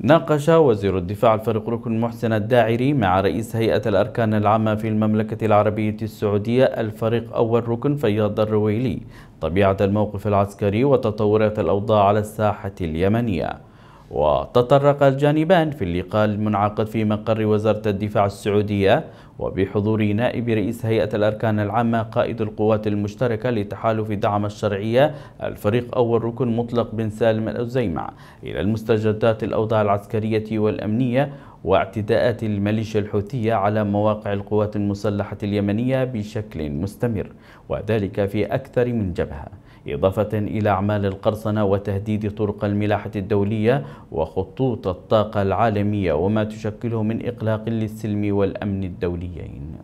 ناقش وزير الدفاع الفريق ركن محسن الداعري مع رئيس هيئة الأركان العامة في المملكة العربية السعودية الفريق أول ركن فياض الرويلي طبيعة الموقف العسكري وتطورات الأوضاع على الساحة اليمنية وتطرق الجانبان في اللقاء المنعقد في مقر وزارة الدفاع السعودية وبحضور نائب رئيس هيئة الأركان العامة قائد القوات المشتركة لتحالف دعم الشرعية الفريق أول ركن مطلق بن سالم الأزيمع إلى المستجدات الأوضاع العسكرية والأمنية واعتداءات الميليشيا الحوثية على مواقع القوات المسلحة اليمنية بشكل مستمر وذلك في أكثر من جبهة إضافة إلى أعمال القرصنة وتهديد طرق الملاحة الدولية وخطوط الطاقة العالمية وما تشكله من إقلاق للسلم والأمن الدوليين